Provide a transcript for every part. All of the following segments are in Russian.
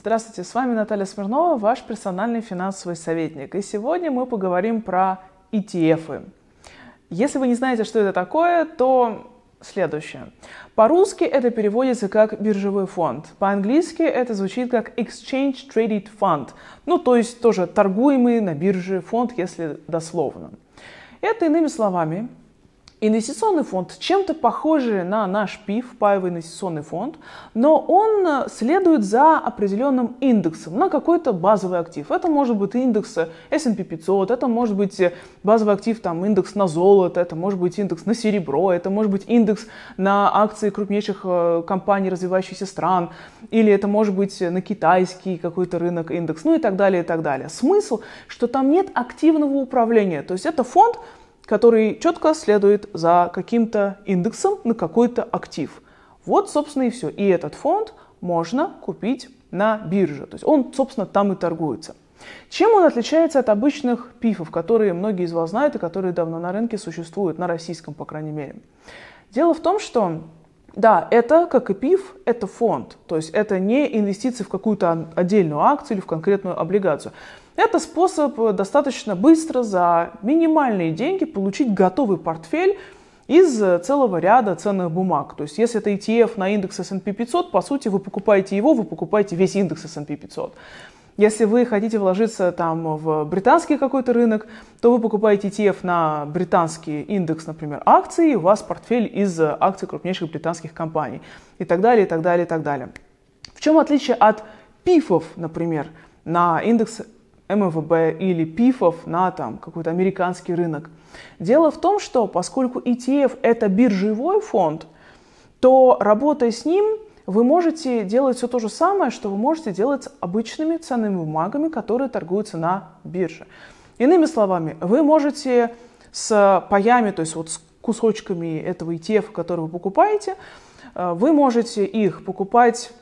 Здравствуйте, с вами Наталья Смирнова, ваш персональный финансовый советник. И сегодня мы поговорим про ETF. Если вы не знаете, что это такое, то следующее. По-русски это переводится как биржевой фонд. По-английски это звучит как Exchange Traded Fund. Ну, то есть тоже торгуемый на бирже фонд, если дословно. Это, иными словами, инвестиционный фонд, чем-то похожий на наш ПИФ, паевый инвестиционный фонд, но он э, следует за определенным индексом на какой-то базовый актив. Это может быть индекс э, S&P 500, это может быть э, базовый актив, там, индекс на золото, это может быть индекс на серебро, это может быть индекс на акции крупнейших компаний развивающихся стран, или это может быть на китайский какой-то рынок индекс, ну и так далее, и так далее. Смысл, что там нет активного управления, то есть это фонд, который четко следует за каким-то индексом на какой-то актив. Вот, собственно, и все. И этот фонд можно купить на бирже. То есть он, собственно, там и торгуется. Чем он отличается от обычных пифов, которые многие из вас знают и которые давно на рынке существуют, на российском, по крайней мере? Дело в том, что да, это, как и пиф, это фонд. То есть это не инвестиции в какую-то отдельную акцию или в конкретную облигацию. Это способ э, достаточно быстро за минимальные деньги получить готовый портфель из э, целого ряда ценных бумаг. То есть если это ETF на индекс S&P 500, по сути вы покупаете его, вы покупаете весь индекс S&P 500. Если вы хотите вложиться там в британский какой-то рынок, то вы покупаете ETF на британский индекс, например, акций, и у вас портфель из э, акций крупнейших британских компаний и так далее, и так далее, и так далее. В чем отличие от пифов, например, на индекс МФБ или ПИФов на там какой-то американский рынок. Дело в том, что поскольку ETF это биржевой фонд, то работая с ним, вы можете делать все то же самое, что вы можете делать с обычными ценными бумагами, которые торгуются на бирже. Иными словами, вы можете с паями, то есть вот с кусочками этого ETF, который вы покупаете, э, вы можете их покупать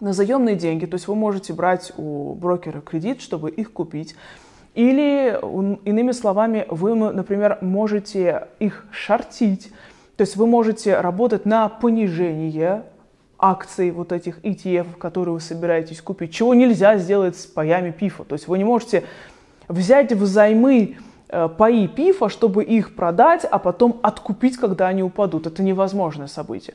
на заемные деньги, то есть вы можете брать у брокера кредит, чтобы их купить, или, иными словами, вы, например, можете их шортить, то есть вы можете работать на понижение акций вот этих ETF, которые вы собираетесь купить, чего нельзя сделать с паями ПИФа. То есть вы не можете взять взаймы э, паи ПИФа, чтобы их продать, а потом откупить, когда они упадут. Это невозможное событие.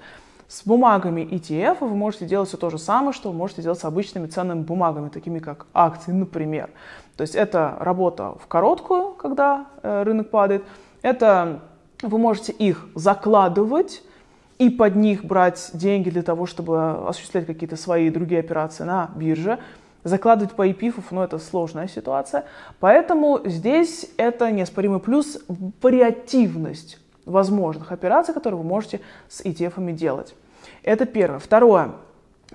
С бумагами ETF вы можете делать все то же самое, что вы можете делать с обычными ценными бумагами, такими как акции, например. То есть это работа в короткую, когда э, рынок падает. Это вы можете их закладывать и под них брать деньги для того, чтобы осуществлять какие-то свои другие операции на бирже. Закладывать по EPIF, ну это сложная ситуация. Поэтому здесь это неоспоримый плюс вариативность возможных операций, которые вы можете с ETF делать. Это первое. Второе.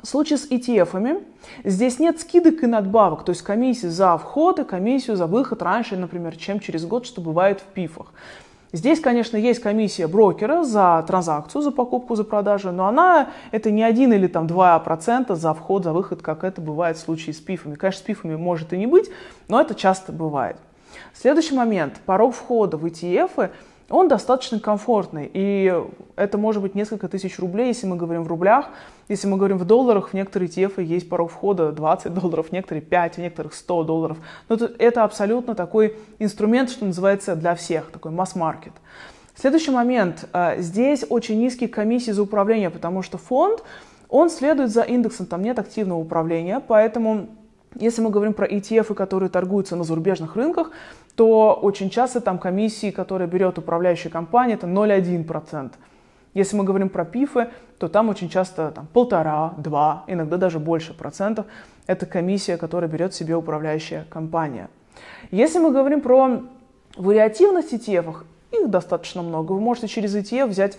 В случае с ETF, здесь нет скидок и надбавок, то есть комиссии за вход и комиссию за выход раньше, например, чем через год, что бывает в пифах. Здесь, конечно, есть комиссия брокера за транзакцию, за покупку, за продажу, но она это не 1 или там 2% за вход, за выход, как это бывает в случае с пифами. Конечно, с пифами может и не быть, но это часто бывает. Следующий момент. Порог входа в ETF он достаточно комфортный. И это может быть несколько тысяч рублей, если мы говорим в рублях. Если мы говорим в долларах, в некоторые ETF есть порог входа 20 долларов, в некоторые 5, в некоторых 100 долларов. Но это абсолютно такой инструмент, что называется, для всех, такой масс-маркет. Следующий момент. А, здесь очень низкие комиссии за управление, потому что фонд, он следует за индексом, там нет активного управления, поэтому если мы говорим про ETF, которые торгуются на зарубежных рынках, то очень часто там комиссии, которые берет управляющая компания, это 0,1%. Если мы говорим про пифы, то там очень часто там, полтора, два, иногда даже больше процентов. Это комиссия, которая берет себе управляющая компания. Если мы говорим про вариативность ETF, их достаточно много. Вы можете через ETF взять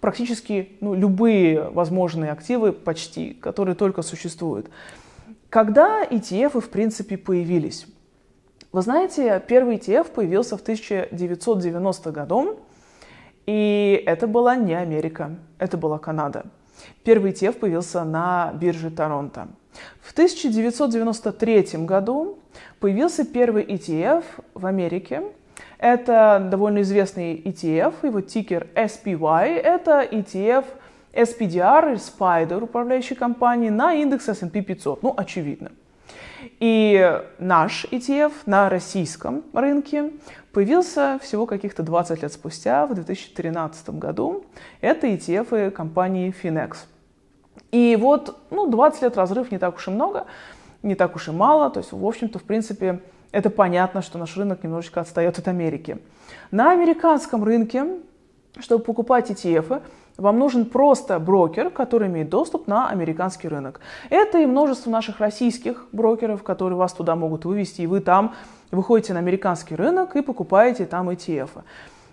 практически ну, любые возможные активы, почти, которые только существуют. Когда ETF, в принципе, появились? Вы знаете, первый ETF появился в 1990 году, и это была не Америка, это была Канада. Первый ETF появился на бирже Торонто. В 1993 году появился первый ETF в Америке. Это довольно известный ETF, его тикер SPY, это ETF SPDR, Spider, управляющей компании, на индекс S&P 500, ну, очевидно. И наш ETF на российском рынке появился всего каких-то 20 лет спустя, в 2013 году. Это ETF компании Finex. И вот, ну, 20 лет разрыв не так уж и много, не так уж и мало. То есть, в общем-то, в принципе, это понятно, что наш рынок немножечко отстает от Америки. На американском рынке, чтобы покупать ETF, вам нужен просто брокер, который имеет доступ на американский рынок. Это и множество наших российских брокеров, которые вас туда могут вывести, и вы там выходите на американский рынок и покупаете там ETF.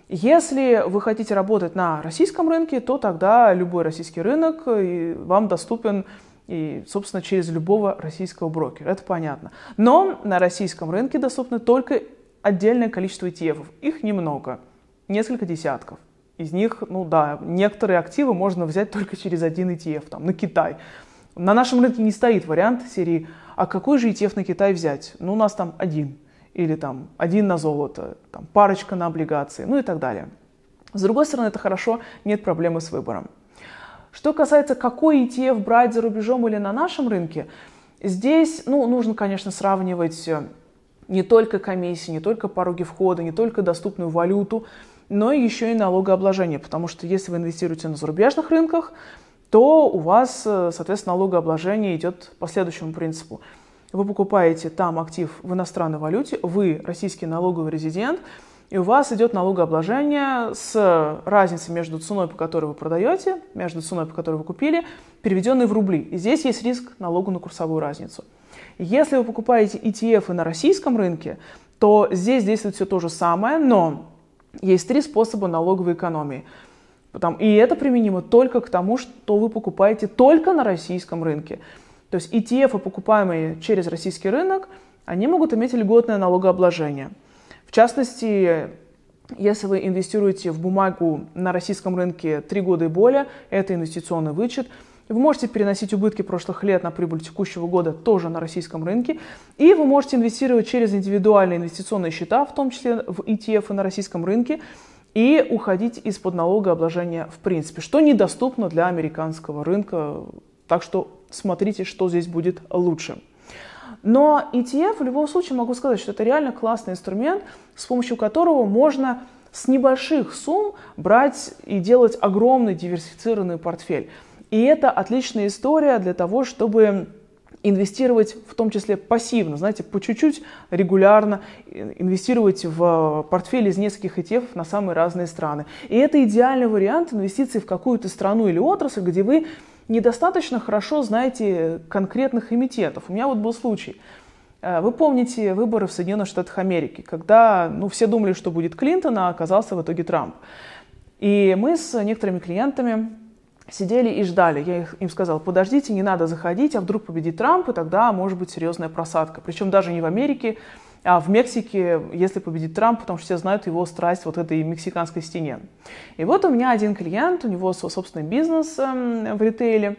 Если вы хотите работать на российском рынке, то тогда любой российский рынок э, вам доступен и, собственно, через любого российского брокера. Это понятно. Но на российском рынке доступны только отдельное количество ETF. Их немного, несколько десятков. Из них, ну да, некоторые активы можно взять только через один ETF, там, на Китай. На нашем рынке не стоит вариант серии «А какой же ETF на Китай взять?» Ну, у нас там один. Или там один на золото, там, парочка на облигации, ну и так далее. С другой стороны, это хорошо, нет проблемы с выбором. Что касается, какой ETF брать за рубежом или на нашем рынке, здесь ну, нужно, конечно, сравнивать э, не только комиссии, не только пороги входа, не только доступную валюту, но еще и налогообложение, потому что если вы инвестируете на зарубежных рынках, то у вас, э, соответственно, налогообложение идет по следующему принципу. Вы покупаете там актив в иностранной валюте, вы российский налоговый резидент, и у вас идет налогообложение с разницей между ценой, по которой вы продаете, между ценой, по которой вы купили, переведенной в рубли. И здесь есть риск налогу на курсовую разницу. Если вы покупаете ETF на российском рынке, то здесь действует все то же самое, но есть три способа налоговой экономии. Потому, и это применимо только к тому, что вы покупаете только на российском рынке. То есть ETF, покупаемые через российский рынок, они могут иметь льготное налогообложение. В частности, если вы инвестируете в бумагу на российском рынке три года и более, это инвестиционный вычет – вы можете переносить убытки прошлых лет на прибыль текущего года тоже на российском рынке. И вы можете инвестировать через индивидуальные инвестиционные счета, в том числе в ETF на российском рынке, и уходить из-под налогообложения в принципе, что недоступно для американского рынка. Так что смотрите, что здесь будет лучше. Но ETF, в любом случае, могу сказать, что это реально классный инструмент, с помощью которого можно с небольших сумм брать и делать огромный диверсифицированный портфель. И это отличная история для того, чтобы инвестировать в том числе пассивно, знаете, по чуть-чуть регулярно инвестировать в э, портфель из нескольких ETF на самые разные страны. И это идеальный вариант инвестиций в какую-то страну или отрасль, где вы недостаточно хорошо знаете конкретных эмитентов. У меня вот был случай. Э, вы помните выборы в Соединенных Штатах Америки, когда ну, все думали, что будет Клинтон, а оказался в итоге Трамп. И мы с некоторыми клиентами сидели и ждали. Я им сказал: подождите, не надо заходить, а вдруг победит Трамп, и тогда может быть серьезная просадка. Причем даже не в Америке, а в Мексике, если победит Трамп, потому что все знают его страсть вот этой мексиканской стене. И вот у меня один клиент, у него свой собственный бизнес эм, в ритейле,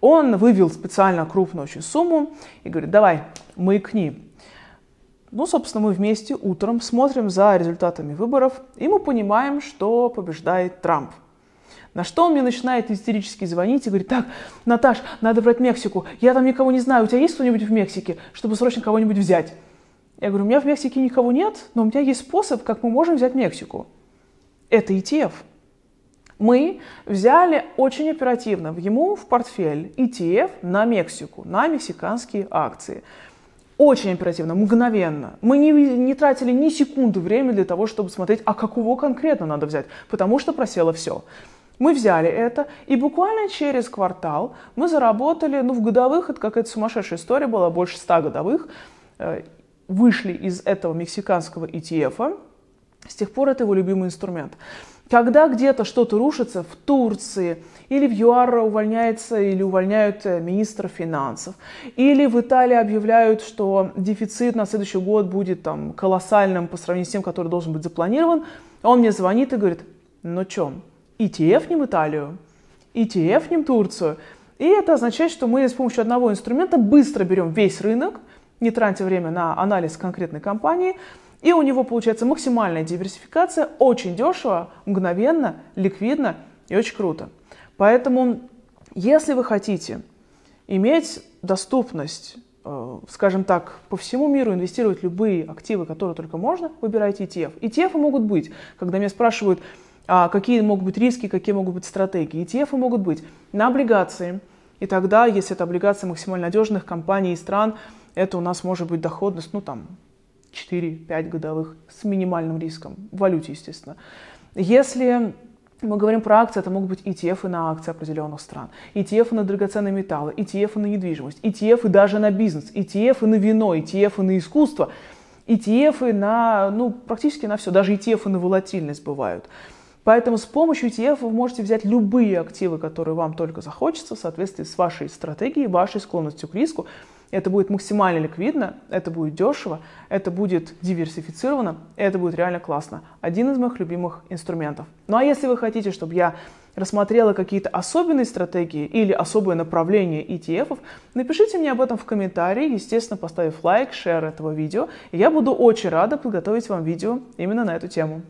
он вывел специально крупную очень сумму и говорит, давай, мы к маякни. Ну, собственно, мы вместе утром смотрим за результатами выборов, и мы понимаем, что побеждает Трамп. На что он мне начинает истерически звонить и говорит, так, Наташ, надо брать Мексику, я там никого не знаю, у тебя есть кто-нибудь в Мексике, чтобы срочно кого-нибудь взять? Я говорю, у меня в Мексике никого нет, но у меня есть способ, как мы можем взять Мексику. Это ETF. Мы взяли очень оперативно в ему в портфель ETF на Мексику, на мексиканские акции. Очень оперативно, мгновенно. Мы не, не тратили ни секунды времени для того, чтобы смотреть, а какого конкретно надо взять, потому что просело все. Мы взяли это, и буквально через квартал мы заработали, ну, в годовых, это какая-то сумасшедшая история была, больше 100 годовых, э, вышли из этого мексиканского ETF, -а. с тех пор это его любимый инструмент. Когда где-то что-то рушится в Турции, или в ЮАР увольняется или увольняют э, министра финансов, или в Италии объявляют, что дефицит на следующий год будет там колоссальным по сравнению с тем, который должен быть запланирован, он мне звонит и говорит, ну чё, ETF ним Италию, ETF ним Турцию. И это означает, что мы с помощью одного инструмента быстро берем весь рынок, не тратя время на анализ конкретной компании, и у него получается максимальная диверсификация, очень дешево, мгновенно, ликвидно и очень круто. Поэтому, если вы хотите иметь доступность, э, скажем так, по всему миру инвестировать любые активы, которые только можно, выбирайте ETF. ETF могут быть, когда меня спрашивают, а какие могут быть риски, какие могут быть стратегии. ETF могут быть на облигации, и тогда, если это облигации максимально надежных компаний и стран, это у нас может быть доходность, ну там, 4-5 годовых с минимальным риском, в валюте, естественно. Если мы говорим про акции, это могут быть ETF на акции определенных стран, ETF на драгоценные металлы, ETF на недвижимость, ETF даже на бизнес, ETF на вино, ETF на искусство, ETF на, ну, практически на все, даже ETF на волатильность бывают. Поэтому с помощью ETF вы можете взять любые активы, которые вам только захочется, в соответствии с вашей стратегией, вашей склонностью к риску. Это будет максимально ликвидно, это будет дешево, это будет диверсифицировано, это будет реально классно. Один из моих любимых инструментов. Ну а если вы хотите, чтобы я рассмотрела какие-то особенные стратегии или особое направление ETF, напишите мне об этом в комментарии, естественно, поставив лайк, шер этого видео. И я буду очень рада подготовить вам видео именно на эту тему.